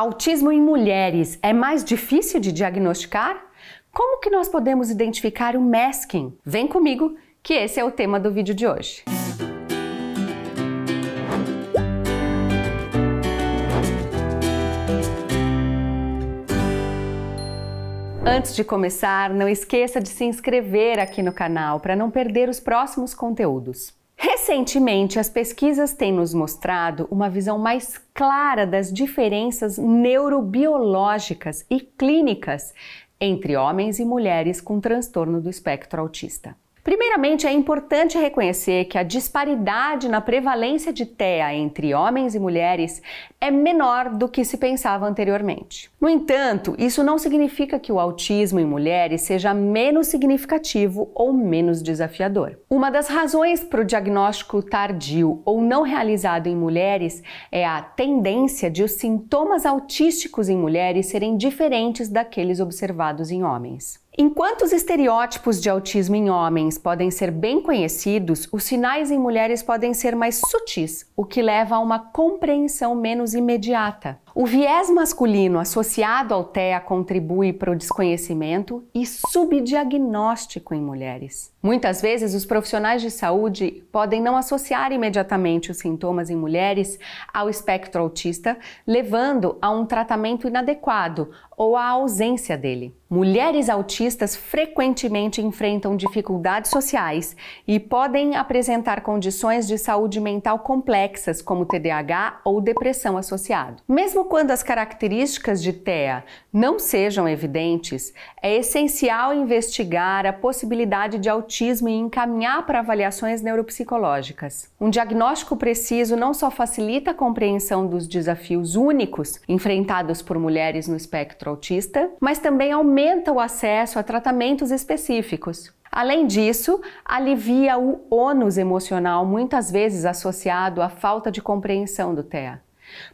Autismo em mulheres é mais difícil de diagnosticar? Como que nós podemos identificar o masking? Vem comigo que esse é o tema do vídeo de hoje. Antes de começar, não esqueça de se inscrever aqui no canal para não perder os próximos conteúdos. Recentemente, as pesquisas têm nos mostrado uma visão mais clara das diferenças neurobiológicas e clínicas entre homens e mulheres com transtorno do espectro autista. Primeiramente, é importante reconhecer que a disparidade na prevalência de TEA entre homens e mulheres é menor do que se pensava anteriormente. No entanto, isso não significa que o autismo em mulheres seja menos significativo ou menos desafiador. Uma das razões para o diagnóstico tardio ou não realizado em mulheres é a tendência de os sintomas autísticos em mulheres serem diferentes daqueles observados em homens. Enquanto os estereótipos de autismo em homens podem ser bem conhecidos, os sinais em mulheres podem ser mais sutis, o que leva a uma compreensão menos imediata. O viés masculino associado ao TEA contribui para o desconhecimento e subdiagnóstico em mulheres. Muitas vezes, os profissionais de saúde podem não associar imediatamente os sintomas em mulheres ao espectro autista, levando a um tratamento inadequado ou à ausência dele. Mulheres autistas frequentemente enfrentam dificuldades sociais e podem apresentar condições de saúde mental complexas, como TDAH ou depressão associado. Mesmo quando as características de TEA não sejam evidentes, é essencial investigar a possibilidade de autismo e encaminhar para avaliações neuropsicológicas. Um diagnóstico preciso não só facilita a compreensão dos desafios únicos enfrentados por mulheres no espectro autista, mas também aumenta o acesso a tratamentos específicos. Além disso, alivia o ônus emocional muitas vezes associado à falta de compreensão do TEA.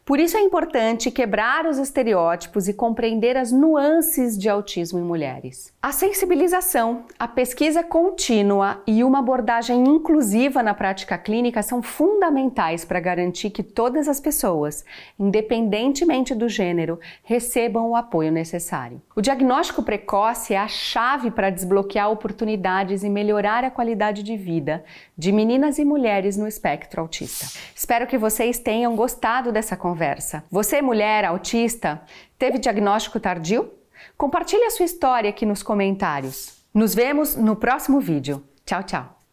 Por isso é importante quebrar os estereótipos e compreender as nuances de autismo em mulheres. A sensibilização, a pesquisa contínua e uma abordagem inclusiva na prática clínica são fundamentais para garantir que todas as pessoas, independentemente do gênero, recebam o apoio necessário. O diagnóstico precoce é a chave para desbloquear oportunidades e melhorar a qualidade de vida de meninas e mulheres no espectro autista. Espero que vocês tenham gostado dessa essa conversa. Você, mulher autista, teve diagnóstico tardio? Compartilhe a sua história aqui nos comentários. Nos vemos no próximo vídeo. Tchau, tchau!